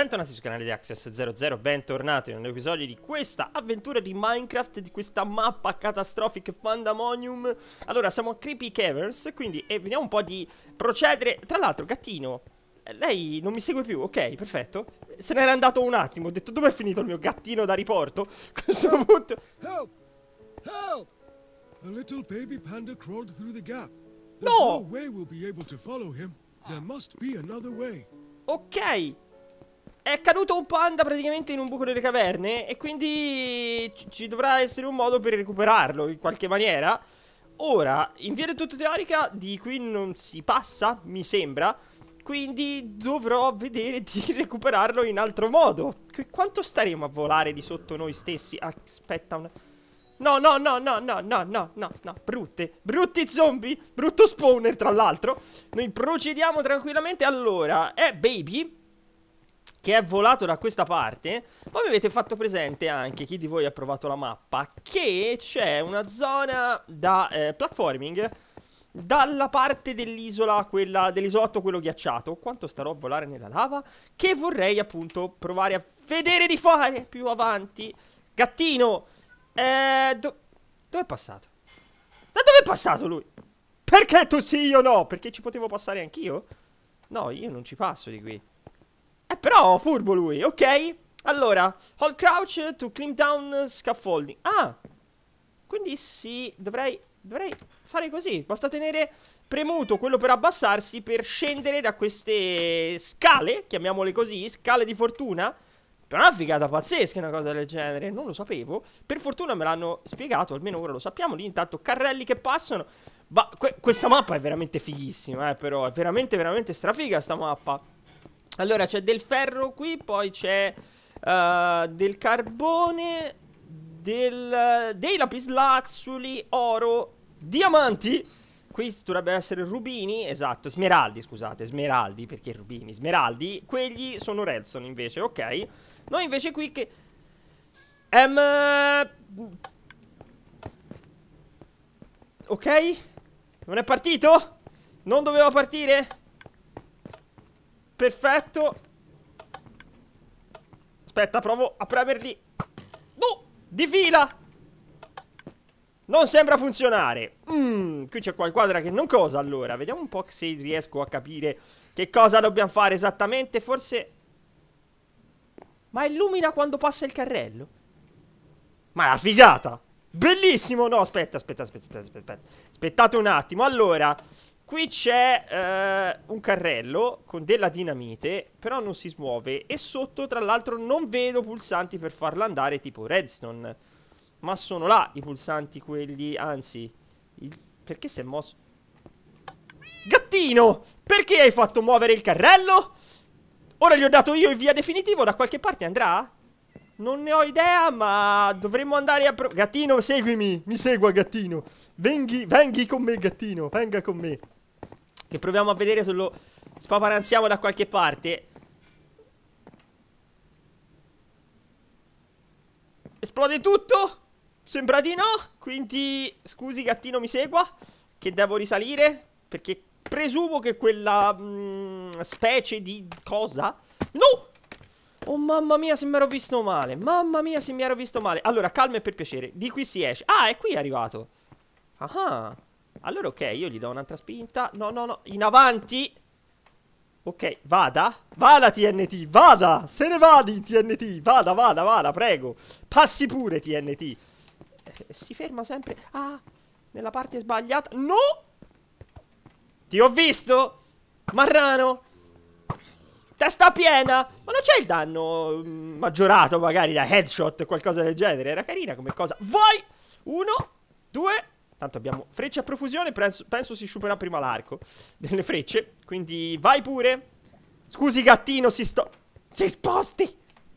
Bentornati sul canale di Axios00, bentornati in un nuovo episodio di questa avventura di Minecraft, di questa mappa Catastrophic Pandemonium Allora, siamo a Creepy Cavers, quindi eh, vediamo un po' di procedere Tra l'altro, gattino, eh, lei non mi segue più, ok, perfetto Se n'era andato un attimo, ho detto dove è finito il mio gattino da riporto? A questo punto... Help! Help! A little baby panda crawled through the gap There's no! no way we'll be able to follow him There must be another way Ok! è caduto un panda praticamente in un buco delle caverne e quindi ci dovrà essere un modo per recuperarlo in qualche maniera. Ora, in via del tutto teorica di qui non si passa, mi sembra, quindi dovrò vedere di recuperarlo in altro modo. Qu quanto staremo a volare di sotto noi stessi? Aspetta un... No, no, no, no, no, no, no, no, no, brutte, brutti zombie, brutto spawner tra l'altro Noi procediamo tranquillamente, allora, è eh, baby che è volato da questa parte. Poi mi avete fatto presente anche, chi di voi ha provato la mappa, che c'è una zona da eh, platforming dalla parte dell'isola, quella dell'isolotto, quello ghiacciato. Quanto starò a volare nella lava? Che vorrei appunto provare a vedere di fare più avanti. Gattino, eh, do dove è passato? Da dove è passato lui? Perché tu sì, io no? Perché ci potevo passare anch'io? No, io non ci passo di qui. Eh, però furbo lui, ok? Allora, hold crouch to climb down scaffolding. Ah! Quindi sì, dovrei, dovrei fare così. Basta tenere premuto quello per abbassarsi per scendere da queste scale, chiamiamole così, scale di fortuna. Però è una figata pazzesca una cosa del genere, non lo sapevo. Per fortuna me l'hanno spiegato, almeno ora lo sappiamo. Lì intanto carrelli che passano. Ma que questa mappa è veramente fighissima, eh, però. È veramente, veramente strafiga sta mappa. Allora c'è del ferro qui, poi c'è uh, del carbone, del, dei lapislazzuli, oro, diamanti. Qui dovrebbero essere rubini, esatto, smeraldi, scusate, smeraldi, perché rubini, smeraldi. Quelli sono redstone invece, ok. Noi invece qui che... Ehm... ok? Non è partito? Non doveva partire? Perfetto. Aspetta, provo a premerli. No! Di fila! Non sembra funzionare. Mm, qui c'è qualquadra che non cosa allora. Vediamo un po' se riesco a capire che cosa dobbiamo fare esattamente. Forse... Ma illumina quando passa il carrello? Ma è una figata! Bellissimo! No, aspetta, aspetta, aspetta, aspetta, aspetta. Aspettate un attimo. Allora, Qui c'è eh, un carrello con della dinamite, però non si smuove. E sotto, tra l'altro, non vedo pulsanti per farla andare tipo redstone. Ma sono là i pulsanti quelli, anzi... Il... Perché si è mosso? Gattino! Perché hai fatto muovere il carrello? Ora gli ho dato io il via definitivo, da qualche parte andrà? Non ne ho idea, ma dovremmo andare a... Gattino, seguimi, mi segua gattino. Venghi, venghi con me gattino, venga con me. Che proviamo a vedere se lo spaparanziamo da qualche parte. Esplode tutto? Sembra di no. Quindi, scusi gattino mi segua. Che devo risalire. Perché presumo che quella mh, mm, specie di cosa... No! Oh mamma mia se mi ero visto male Mamma mia se mi ero visto male Allora calma e per piacere Di qui si esce Ah è qui arrivato Ah, ah. Allora ok, io gli do un'altra spinta. No, no, no, in avanti. Ok, vada. Vada TNT, vada. Se ne vadi TNT, vada, vada, vada, prego. Passi pure TNT. Eh, si ferma sempre. Ah, nella parte sbagliata. No! Ti ho visto! Marrano! Testa piena! Ma non c'è il danno mm, maggiorato magari da headshot o qualcosa del genere. Era carina come cosa. Vai! Uno, due, Tanto abbiamo frecce a profusione, penso, penso si sciuperà prima l'arco delle frecce. Quindi vai pure. Scusi gattino, si sto... Si sposti!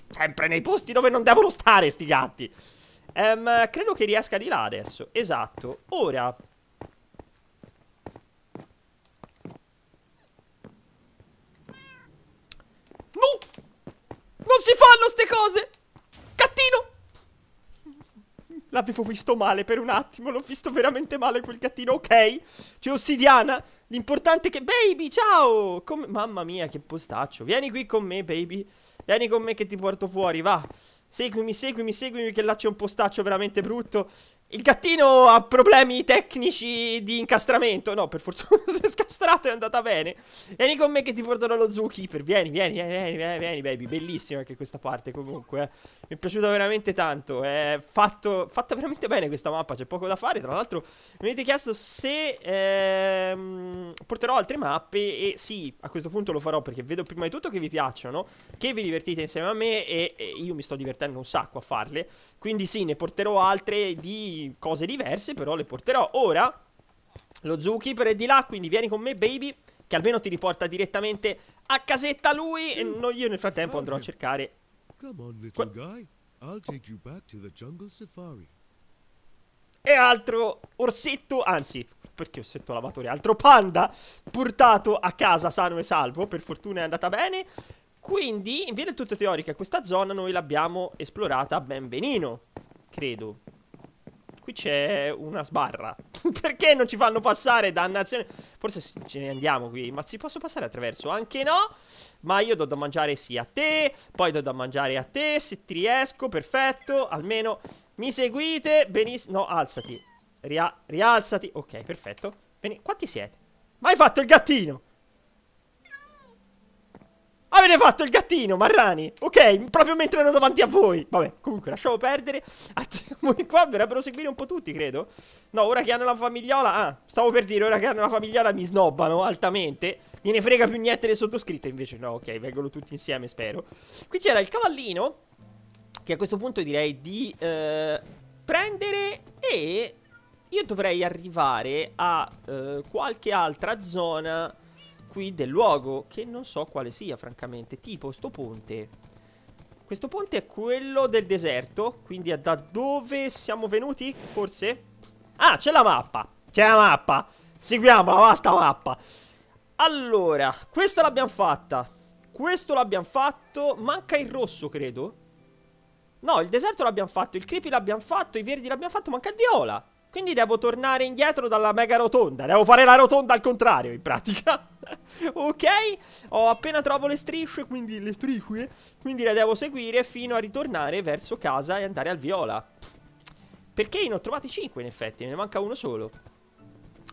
Sempre nei posti dove non devono stare sti gatti. Um, credo che riesca di là adesso. Esatto. Ora... No! Non si fanno ste cose! L'avevo visto male per un attimo, l'ho visto veramente male quel gattino. Ok, c'è cioè, Ossidiana. L'importante è che... Baby, ciao! Come... Mamma mia, che postaccio. Vieni qui con me, baby. Vieni con me che ti porto fuori, va. Seguimi, seguimi, seguimi, che là c'è un postaccio veramente brutto. Il gattino ha problemi tecnici di incastramento. No, per fortuna si è scastrato e è andata bene. Vieni con me che ti porterò lo zookeeper. Vieni, vieni, vieni, vieni, vieni, baby. Bellissima anche questa parte comunque. Eh. Mi è piaciuta veramente tanto. È fatto, fatta veramente bene questa mappa. C'è poco da fare. Tra l'altro mi avete chiesto se ehm, porterò altre mappe. E sì, a questo punto lo farò perché vedo prima di tutto che vi piacciono. Che vi divertite insieme a me. E, e io mi sto divertendo un sacco a farle. Quindi sì, ne porterò altre di cose diverse, però le porterò. Ora, lo zookeeper è di là, quindi vieni con me, baby, che almeno ti riporta direttamente a casetta lui. E no, io nel frattempo andrò a cercare... E altro orsetto, anzi, perché orsetto lavatore, altro panda portato a casa sano e salvo, per fortuna è andata bene. Quindi, in via del tutto teorica, questa zona noi l'abbiamo esplorata ben benino, credo. Qui c'è una sbarra. Perché non ci fanno passare, dannazione? Forse ce ne andiamo qui. Ma si posso passare attraverso? Anche no. Ma io do da mangiare sì a te. Poi do da mangiare a te. Se ti riesco, perfetto. Almeno mi seguite. Benissimo. No, alzati. Ria rialzati. Ok, perfetto. Bene, quanti siete? Ma hai fatto il gattino? Avete fatto il gattino, Marrani. Ok, proprio mentre ero davanti a voi. Vabbè, comunque, lasciamo perdere. Attiamo ah, qua, dovrebbero seguire un po' tutti, credo. No, ora che hanno la famigliola... Ah, stavo per dire, ora che hanno la famigliola mi snobbano altamente. Mi ne frega più niente le sottoscritte, invece no, ok, vengono tutti insieme, spero. Qui c'era il cavallino, che a questo punto direi di eh, prendere e... Io dovrei arrivare a eh, qualche altra zona qui del luogo, che non so quale sia francamente, tipo sto ponte. Questo ponte è quello del deserto, quindi è da dove siamo venuti, forse? Ah, c'è la mappa, c'è la mappa, seguiamola, basta mappa. Allora, questa l'abbiamo fatta, questo l'abbiamo fatto, manca il rosso credo. No, il deserto l'abbiamo fatto, il creepy l'abbiamo fatto, i verdi l'abbiamo fatto, manca il viola. Quindi devo tornare indietro dalla mega rotonda. Devo fare la rotonda al contrario, in pratica. ok? Ho appena trovo le strisce, quindi le strisce. Quindi le devo seguire fino a ritornare verso casa e andare al viola. Perché ne ho trovati 5 in effetti, ne manca uno solo.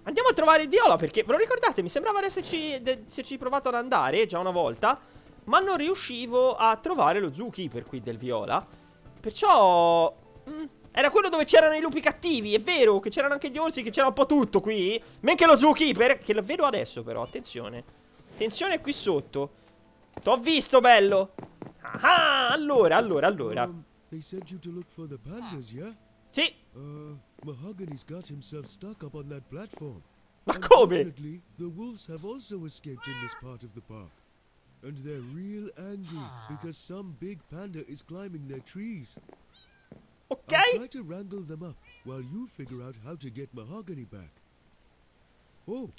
Andiamo a trovare il viola perché, ve lo ricordate, mi sembrava di esserci, de, esserci provato ad andare già una volta. Ma non riuscivo a trovare lo Zuki qui del viola. Perciò... Mh, mm, era quello dove c'erano i lupi cattivi, è vero, che c'erano anche gli orsi, che c'era un po' tutto qui. Mentre lo zookeeper, che lo vedo adesso però, attenzione. Attenzione qui sotto. T'ho visto, bello. Ah, ah allora, allora, allora. Um, sì. Uh, Mahogany's got himself stuck up on that platform. Ma come? The wolves have also escaped in this part of the park. And they're real angry ah. because some big panda is climbing their trees. Ok? I'll try to wrangle them up while you figure out how to get mahogany back. Oh,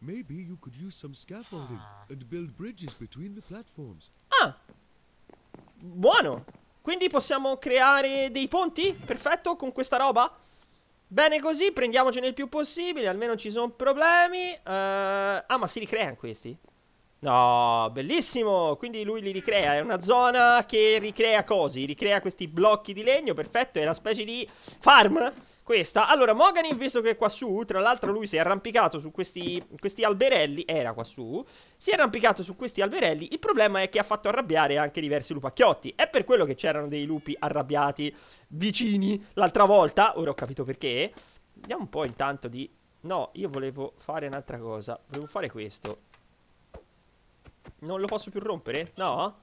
maybe you could use some scaffolding and build bridges between the platforms. Ah! Buono! Quindi possiamo creare dei ponti? Perfetto, con questa roba? Bene così, prendiamocene il più possibile, almeno ci sono problemi. Uh, ah, ma si ricreano questi? No, bellissimo! Quindi lui li ricrea, è una zona che ricrea cose. ricrea questi blocchi di legno, perfetto, è una specie di farm questa. Allora, Moganin, visto che è quassù, tra l'altro lui si è arrampicato su questi, questi, alberelli, era quassù. si è arrampicato su questi alberelli, il problema è che ha fatto arrabbiare anche diversi lupacchiotti. È per quello che c'erano dei lupi arrabbiati vicini l'altra volta, ora ho capito perché. Vediamo un po' intanto di... No, io volevo fare un'altra cosa, volevo fare questo. Non lo posso più rompere? No?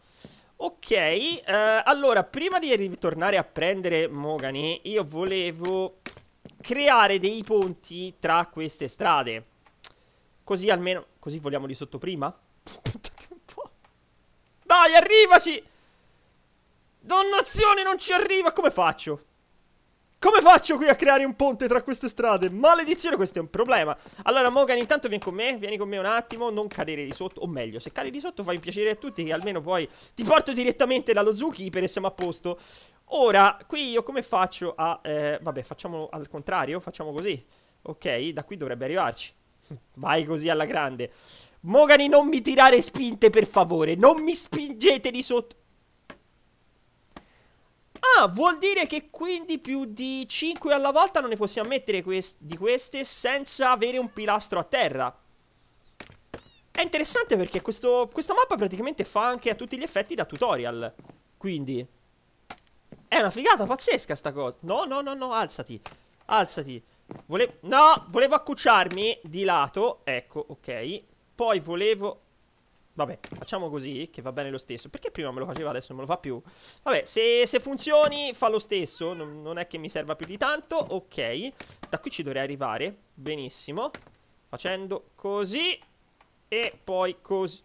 Ok, eh, allora, prima di ritornare a prendere Mogani, io volevo creare dei ponti tra queste strade. Così almeno... Così vogliamo di sottoprima? Dai, arrivaci! Donnazione, non ci arriva! Come faccio? Come faccio qui a creare un ponte tra queste strade? Maledizione, questo è un problema. Allora, Mogan, intanto vieni con me, vieni con me un attimo, non cadere di sotto, o meglio, se cadi di sotto fai un piacere a tutti che almeno poi ti porto direttamente dallo zookeeper e siamo a posto. Ora, qui io come faccio a... Eh, vabbè, facciamolo al contrario, facciamo così. Ok, da qui dovrebbe arrivarci. Vai così alla grande. Mogani, non mi tirare spinte, per favore. Non mi spingete di sotto. Ah, vuol dire che quindi più di 5 alla volta non ne possiamo mettere quest di queste senza avere un pilastro a terra. È interessante perché questo, questa mappa praticamente fa anche a tutti gli effetti da tutorial. Quindi... È una figata pazzesca sta cosa. No, no, no, no, alzati. Alzati. Vole no, volevo accucciarmi di lato. Ecco, ok. Poi volevo... Vabbè, facciamo così, che va bene lo stesso. Perché prima me lo faceva, adesso non me lo fa più. Vabbè, se, se funzioni, fa lo stesso. Non, non, è che mi serva più di tanto. Ok, da qui ci dovrei arrivare. Benissimo. Facendo così. E poi così.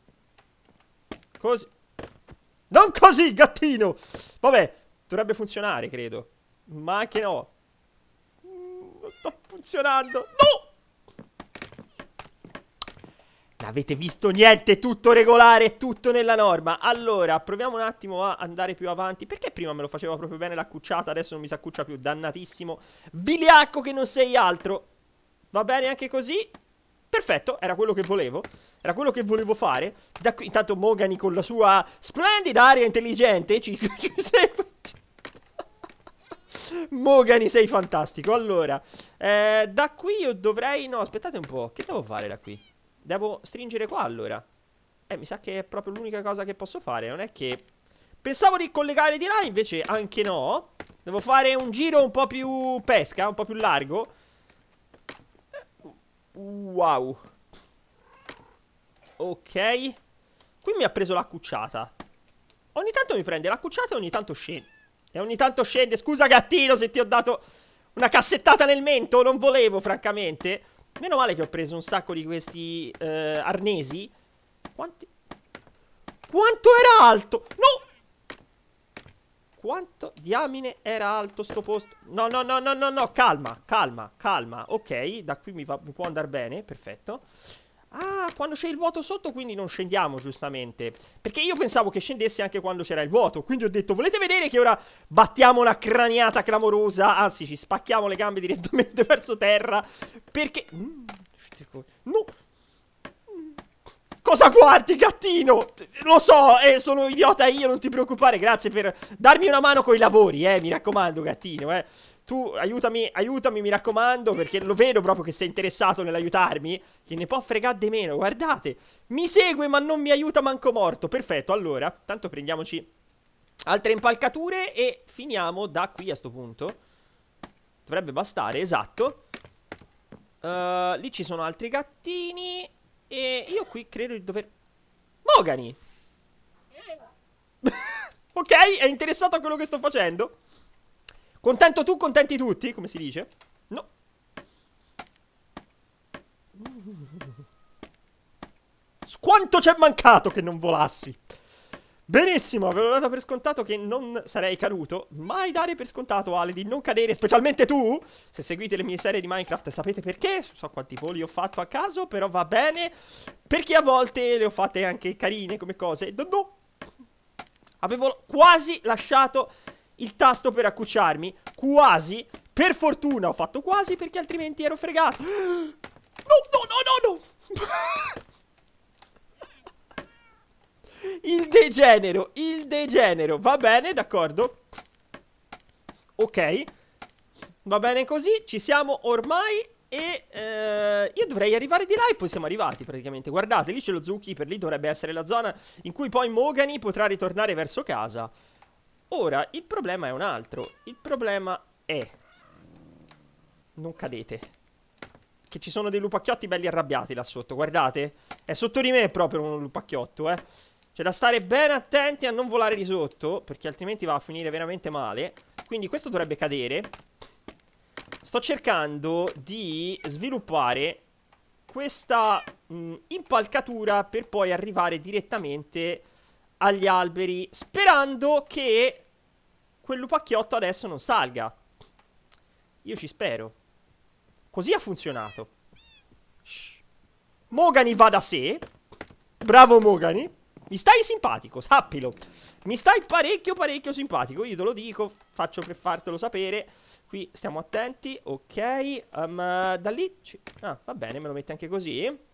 Così. Non così, gattino! Vabbè, dovrebbe funzionare, credo. Ma anche no. non mm, sta funzionando. No! avete visto niente, tutto regolare, tutto nella norma. Allora, proviamo un attimo a andare più avanti. Perché prima me lo faceva proprio bene l'accucciata, adesso non mi si accuccia più, dannatissimo. Viliacco che non sei altro. Va bene anche così? Perfetto, era quello che volevo. Era quello che volevo fare. Da qui, intanto Mogani con la sua splendida aria intelligente ci, ci sempre... Mogani sei fantastico Allora eh, Da qui io dovrei No aspettate un po' Che devo fare da qui? Devo stringere qua allora. Eh, mi sa che è proprio l'unica cosa che posso fare. Non è che... Pensavo di collegare di là, invece anche no. Devo fare un giro un po' più pesca, un po' più largo. Eh, wow. Ok. Qui mi ha preso la cucciata. Ogni tanto mi prende la cucciata e ogni tanto scende. E ogni tanto scende. Scusa gattino se ti ho dato una cassettata nel mento. Non volevo, francamente. Meno male che ho preso un sacco di questi eh, arnesi. Quanti... Quanto era alto? No! Quanto diamine era alto sto posto? No, no, no, no, no, no, calma, calma, calma. Ok, da qui mi, va, mi può andare bene, perfetto. Ah, quando c'è il vuoto sotto, quindi non scendiamo, giustamente. Perché io pensavo che scendesse anche quando c'era il vuoto. Quindi ho detto, volete vedere che ora battiamo una craniata clamorosa? Anzi, ci spacchiamo le gambe direttamente verso terra. Perché... Mm, no... Cosa guardi, gattino? Lo so, eh, sono idiota io, non ti preoccupare. Grazie per darmi una mano con i lavori, eh, mi raccomando, gattino, eh tu aiutami, aiutami, mi raccomando, perché lo vedo proprio che sei interessato nell'aiutarmi. Che ne può fregare di meno, guardate. Mi segue ma non mi aiuta manco morto. Perfetto, allora, tanto prendiamoci altre impalcature e finiamo da qui a sto punto. Dovrebbe bastare, esatto. Uh, lì ci sono altri gattini e io qui credo di dover... Mogani! ok, è interessato a quello che sto facendo? Contento tu, contenti tutti, come si dice? No. Quanto ci è mancato che non volassi? Benissimo, avevo dato per scontato che non sarei caduto. Mai dare per scontato, Ale, di non cadere, specialmente tu! Se seguite le mie serie di Minecraft sapete perché. So quanti voli ho fatto a caso, però va bene. Perché a volte le ho fatte anche carine come cose. No, no. Avevo quasi lasciato il tasto per accucciarmi quasi. Per fortuna ho fatto quasi perché altrimenti ero fregato. No, no, no, no, no. il degenero, il degenero. Va bene, d'accordo. Ok. Va bene così, ci siamo ormai. E eh, io dovrei arrivare di là e poi siamo arrivati praticamente. Guardate, lì c'è lo zookeeper, lì dovrebbe essere la zona in cui poi Mogani potrà ritornare verso casa. Ora, il problema è un altro. Il problema è... Non cadete. Che ci sono dei lupacchiotti belli arrabbiati là sotto, guardate. È sotto di me proprio un lupacchiotto, eh. C'è da stare ben attenti a non volare di sotto, perché altrimenti va a finire veramente male. Quindi questo dovrebbe cadere. Sto cercando di sviluppare questa mh, mm, impalcatura per poi arrivare direttamente agli alberi, sperando che quel lupacchiotto adesso non salga. Io ci spero. Così ha funzionato. Mogani va da sé. Bravo Mogani. Mi stai simpatico, sappilo. Mi stai parecchio parecchio simpatico, io te lo dico, faccio per fartelo sapere. Qui stiamo attenti, ok. Um, da lì... Ah, va bene, me lo mette anche così.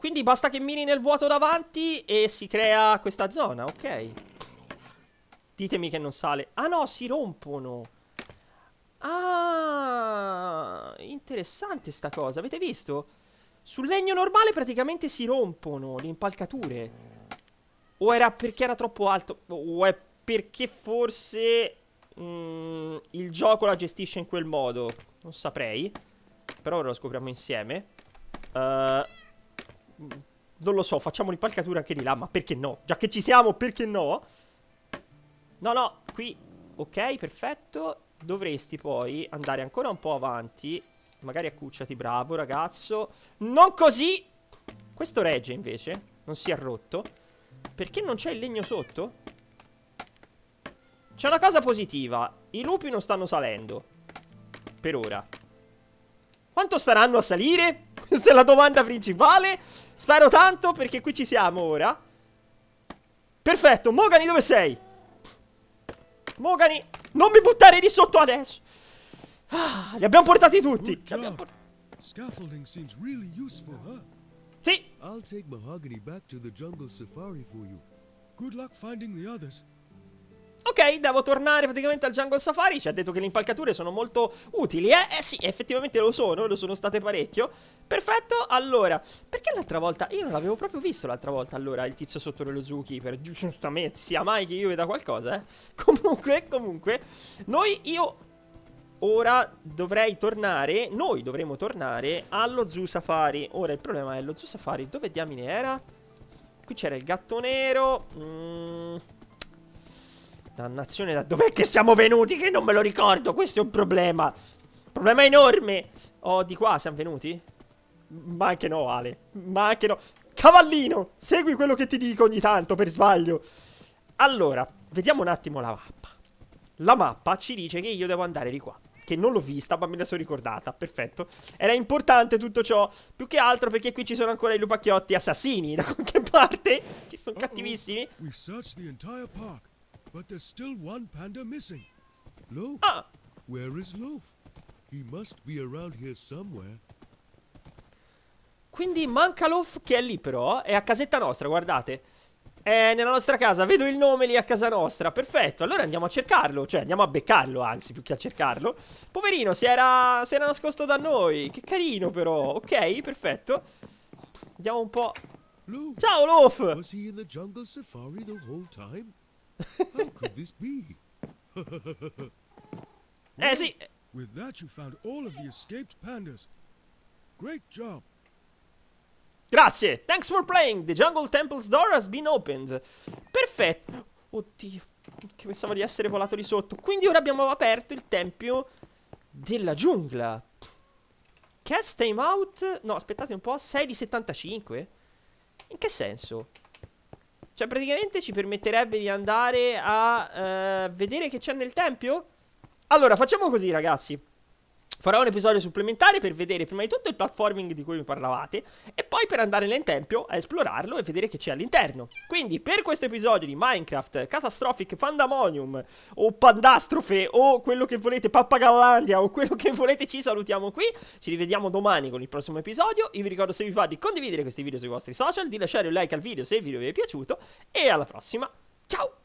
Quindi basta che miri nel vuoto davanti e si crea questa zona, ok. Ditemi che non sale. Ah no, si rompono. Ah, interessante sta cosa. Avete visto? Sul legno normale praticamente si rompono le impalcature. O era perché era troppo alto, o è perché forse mh, mm, il gioco la gestisce in quel modo. Non saprei. Però ora lo scopriamo insieme. Ehm... Uh, Mm, non lo so, facciamo un'impalcatura anche di là, ma perché no? Già che ci siamo, perché no? No, no, qui, ok, perfetto. Dovresti poi andare ancora un po' avanti. Magari accucciati, bravo ragazzo. Non così! Questo regge invece, non si è rotto. Perché non c'è il legno sotto? C'è una cosa positiva. I lupi non stanno salendo. Per ora. Quanto staranno a salire? Questa è la domanda principale. Spero tanto perché qui ci siamo ora. Perfetto, Mogani dove sei? Mogani, non mi buttare di sotto adesso. Ah, li abbiamo portati tutti. Li abbiamo por Scaffolding seems really useful, huh? Sì. I'll take Mahogany back to the jungle safari for you. Good luck finding the others. Ok, devo tornare praticamente al Jungle Safari, ci ha detto che le impalcature sono molto utili, eh? Eh sì, effettivamente lo sono, lo sono state parecchio. Perfetto, allora, perché l'altra volta, io non l'avevo proprio visto l'altra volta, allora, il tizio sotto lo Zuki, giustamente, sia mai che io veda qualcosa, eh? Comunque, comunque, noi, io... Ora dovrei tornare, noi dovremo tornare allo Zoo Safari Ora il problema è lo Zoo Safari dove diamine era? Qui c'era il gatto nero Mmm... Dannazione, da dov'è che siamo venuti? Che non me lo ricordo, questo è un problema. Problema enorme. Oh, di qua siamo venuti? Ma anche no, Ale. Ma anche no. Cavallino, segui quello che ti dico ogni tanto per sbaglio. Allora, vediamo un attimo la mappa. La mappa ci dice che io devo andare di qua. Che non l'ho vista, ma me la sono ricordata. Perfetto. Era importante tutto ciò. Più che altro perché qui ci sono ancora i lupacchiotti assassini da qualche parte. Che sono cattivissimi. Uh -oh. But there's still one panda missing. Loaf? Ah. Where is Loaf? He must be around here somewhere. Quindi manca Loaf che è lì però, è a casetta nostra, guardate. È nella nostra casa, vedo il nome lì a casa nostra, perfetto. Allora andiamo a cercarlo, cioè andiamo a beccarlo anzi, più che a cercarlo. Poverino, si era, si era nascosto da noi, che carino però. Ok, perfetto. Andiamo un po'... Ciao Loaf! Was he in the jungle safari the whole time? How could this be? eh sì. With that you found all of the escaped pandas. Great job. Grazie. Thanks for playing. The Jungle Temple's door has been opened. Perfetto. Oddio. Che pensavo di essere volato lì sotto. Quindi ora abbiamo aperto il tempio della giungla. Cast time out. No, aspettate un po'. 6 di 75. In che senso? Cioè praticamente ci permetterebbe di andare a eh, vedere che c'è nel tempio? Allora facciamo così ragazzi Farò un episodio supplementare per vedere prima di tutto il platforming di cui mi parlavate e poi per andare nel tempio a esplorarlo e vedere che c'è all'interno. Quindi per questo episodio di Minecraft Catastrophic Pandemonium o Pandastrofe o quello che volete, Pappagallandia o quello che volete ci salutiamo qui. Ci rivediamo domani con il prossimo episodio. Io vi ricordo se vi va di condividere questi video sui vostri social, di lasciare un like al video se il video vi è piaciuto e alla prossima. Ciao!